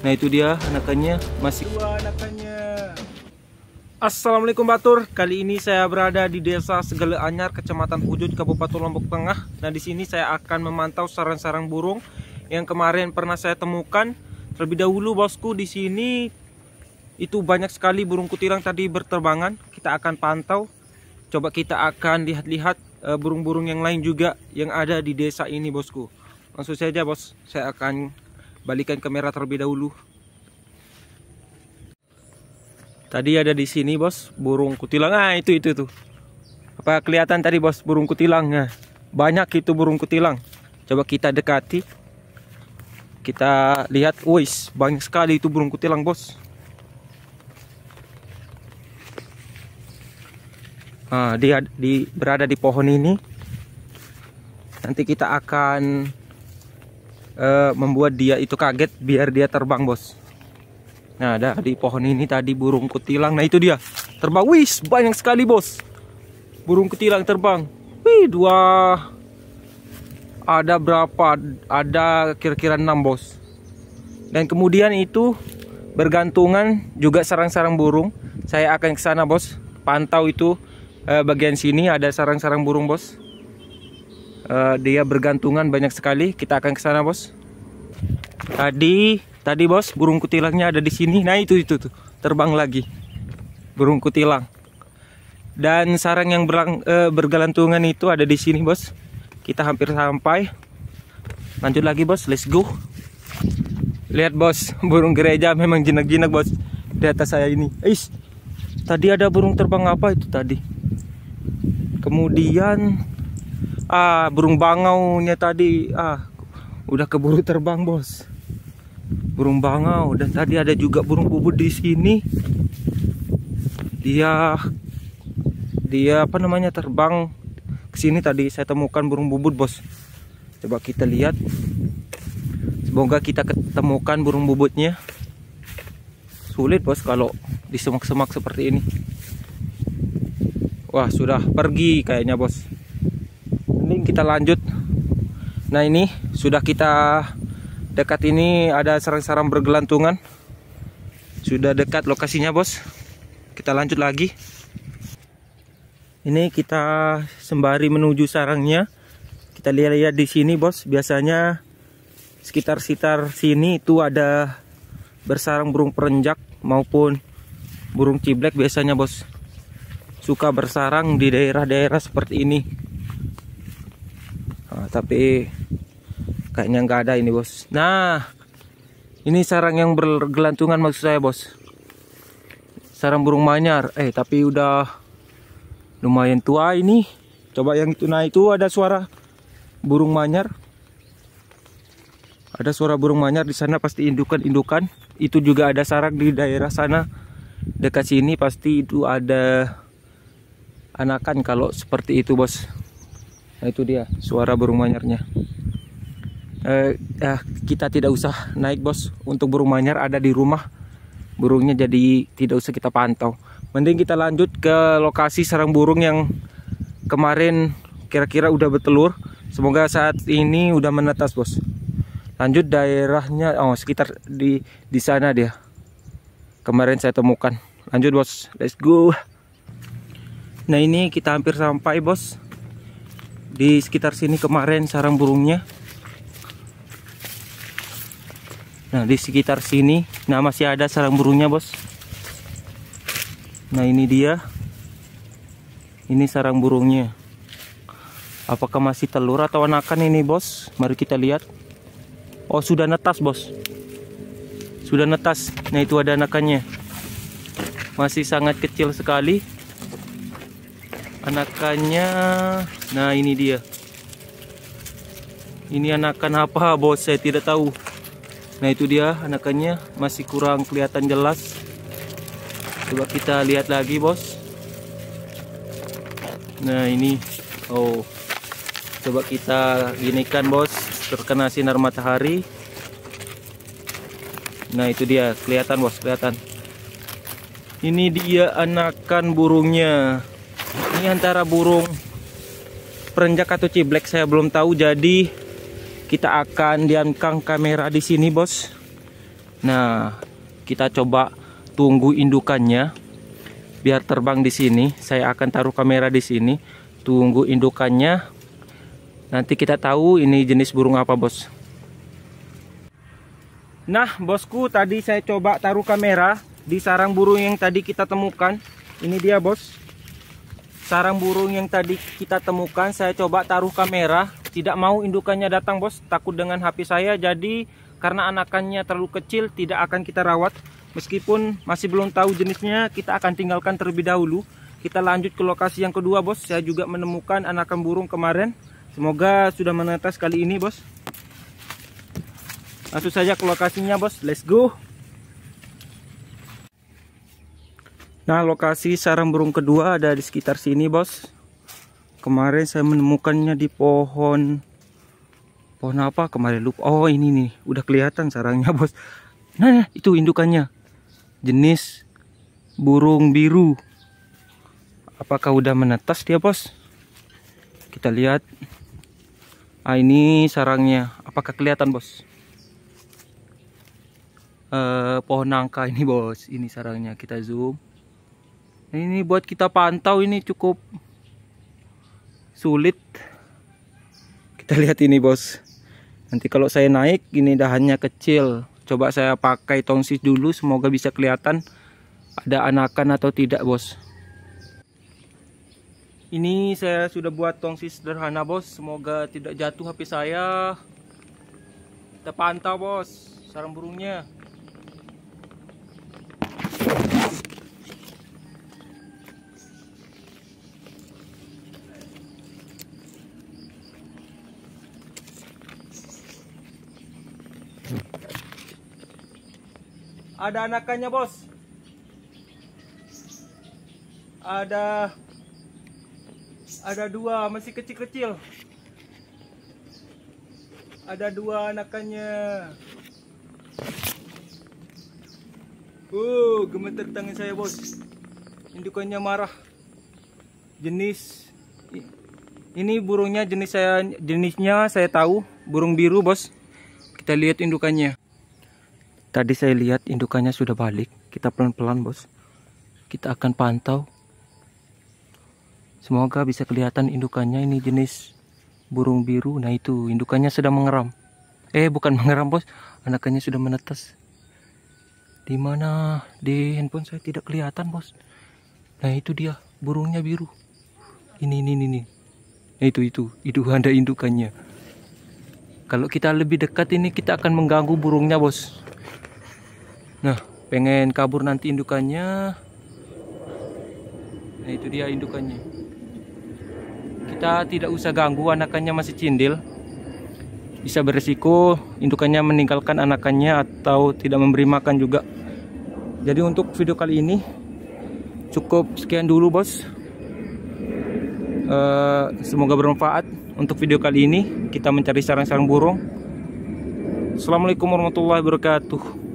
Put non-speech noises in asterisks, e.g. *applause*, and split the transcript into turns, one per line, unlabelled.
Nah itu dia anakannya masih dua anakannya. Assalamualaikum Batur. Kali ini saya berada di Desa Segele Anyar, Kecamatan Pujut, Kabupaten Lombok Tengah. Nah di sini saya akan memantau sarang-sarang burung yang kemarin pernah saya temukan. Terlebih dahulu bosku di sini itu banyak sekali burung kutilang tadi berterbangan. Kita akan pantau. Coba kita akan lihat-lihat eh, burung-burung yang lain juga yang ada di desa ini bosku. Langsung saja bos, saya akan balikan kamera terlebih dahulu tadi ada di sini bos burung kutilang ah itu itu tuh apa kelihatan tadi bos burung kutilang nah, banyak itu burung kutilang coba kita dekati kita lihat wis banyak sekali itu burung kutilang bos nah, dia di berada di pohon ini nanti kita akan uh, membuat dia itu kaget biar dia terbang bos nah ada di pohon ini tadi burung kutilang nah itu dia terbang wis banyak sekali bos burung kutilang terbang wih dua ada berapa ada kira-kira 6 bos dan kemudian itu bergantungan juga sarang-sarang burung saya akan ke sana bos pantau itu eh, bagian sini ada sarang-sarang burung bos uh, dia bergantungan banyak sekali. Kita akan ke sana, Bos. Tadi tadi, Bos, burung kutilangnya ada di sini. Nah, itu itu tuh, terbang lagi. Burung kutilang. Dan sarang yang berlang, uh, bergelantungan itu ada di sini, Bos. Kita hampir sampai. Lanjut lagi, Bos. Let's go. Lihat, Bos, *laughs* burung gereja memang jinak-jinak, Bos. Di atas saya ini. Is. Tadi ada burung terbang apa itu tadi? Kemudian ah burung nya tadi ah udah keburu terbang bos burung bangau dan tadi ada juga burung bubut di sini dia dia apa namanya terbang ke sini tadi saya temukan burung bubut bos coba kita lihat semoga kita ketemukan burung bubutnya sulit bos kalau di semak-semak seperti ini wah sudah pergi kayaknya bos kita lanjut nah ini sudah kita dekat ini ada sarang-sarang bergelantungan sudah dekat lokasinya bos kita lanjut lagi ini kita sembari menuju sarangnya kita lihat-lihat di sini bos biasanya sekitar-sekitar sini itu ada bersarang burung perenjak maupun burung ciblek biasanya bos suka bersarang di daerah-daerah seperti ini Ah, tapi kayaknya nggak ada ini bos. Nah, ini sarang yang bergelantungan maksud saya bos. Sarang burung manyar. Eh tapi udah lumayan tua ini. Coba yang itu nah itu ada suara burung manyar. Ada suara burung manyar di sana pasti indukan-indukan. Itu juga ada sarang di daerah sana dekat sini pasti itu ada anakan kalau seperti itu bos. Nah itu dia suara burung manyarnya. Eh, eh, kita tidak usah naik bos untuk burung manyar ada di rumah burungnya jadi tidak usah kita pantau. Mending kita lanjut ke lokasi sarang burung yang kemarin kira-kira udah bertelur. Semoga saat ini udah menetas bos. Lanjut daerahnya oh sekitar di di sana dia. Kemarin saya temukan. Lanjut bos, let's go. Nah ini kita hampir sampai bos di sekitar sini kemarin sarang burungnya nah di sekitar sini nah masih ada sarang burungnya bos nah ini dia ini sarang burungnya apakah masih telur atau anakan ini bos mari kita lihat oh sudah netas bos sudah netas nah itu ada anakannya masih sangat kecil sekali anakannya nah ini dia ini anakan apa bos saya tidak tahu nah itu dia anakannya masih kurang kelihatan jelas coba kita lihat lagi bos nah ini oh coba kita ginikan bos terkena sinar matahari nah itu dia kelihatan bos kelihatan ini dia anakan burungnya ini antara burung perenjak atau ciblek saya belum tahu jadi kita akan diamkan kamera di sini bos nah kita coba tunggu indukannya biar terbang di sini saya akan taruh kamera di sini tunggu indukannya nanti kita tahu ini jenis burung apa bos nah bosku tadi saya coba taruh kamera di sarang burung yang tadi kita temukan ini dia bos sarang burung yang tadi kita temukan saya coba taruh kamera tidak mau indukannya datang bos takut dengan HP saya jadi karena anakannya terlalu kecil tidak akan kita rawat meskipun masih belum tahu jenisnya kita akan tinggalkan terlebih dahulu kita lanjut ke lokasi yang kedua bos saya juga menemukan anakan burung kemarin semoga sudah menetas kali ini bos langsung saja ke lokasinya bos let's go Nah, lokasi sarang burung kedua ada di sekitar sini, Bos. Kemarin saya menemukannya di pohon pohon apa? Kemarin lupa. Oh, ini nih, udah kelihatan sarangnya, *laughs* Bos. Nah, ya, itu indukannya. Jenis burung biru. Apakah udah menetas dia, Bos? Kita lihat. Ah, ini sarangnya. Apakah kelihatan, Bos? Eh, pohon nangka ini, Bos. Ini sarangnya. Kita zoom ini buat kita pantau ini cukup sulit kita lihat ini bos nanti kalau saya naik ini dahannya kecil coba saya pakai tongsis dulu semoga bisa kelihatan ada anakan atau tidak bos ini saya sudah buat tongsis sederhana bos semoga tidak jatuh HP saya kita pantau bos sarang burungnya Ada anakannya bos. Ada ada dua masih kecil-kecil. Ada dua anakannya. Uh, gemeter tangan saya bos. Indukannya marah. Jenis ini burungnya jenis saya jenisnya saya tahu burung biru bos. Kita lihat indukannya. Tadi saya lihat indukannya sudah balik. Kita pelan-pelan, Bos. Kita akan pantau. Semoga bisa kelihatan indukannya ini jenis burung biru. Nah, itu indukannya sedang mengeram. Eh, bukan *laughs* mengeram, Bos. Anakannya sudah menetas. Di mana? Di handphone saya tidak kelihatan, Bos. Nah, itu dia, burungnya biru. Ini ini ini. ini. Nah, itu itu, itu ada indukannya. Kalau kita lebih dekat ini kita akan mengganggu burungnya, Bos. Nah, pengen kabur nanti indukannya. Nah, itu dia indukannya. Kita tidak usah ganggu anakannya masih cindil. Bisa beresiko indukannya meninggalkan anakannya atau tidak memberi makan juga. Jadi untuk video kali ini cukup sekian dulu, Bos. Eh, semoga bermanfaat untuk video kali ini kita mencari sarang-sarang burung. Assalamualaikum warahmatullahi wabarakatuh.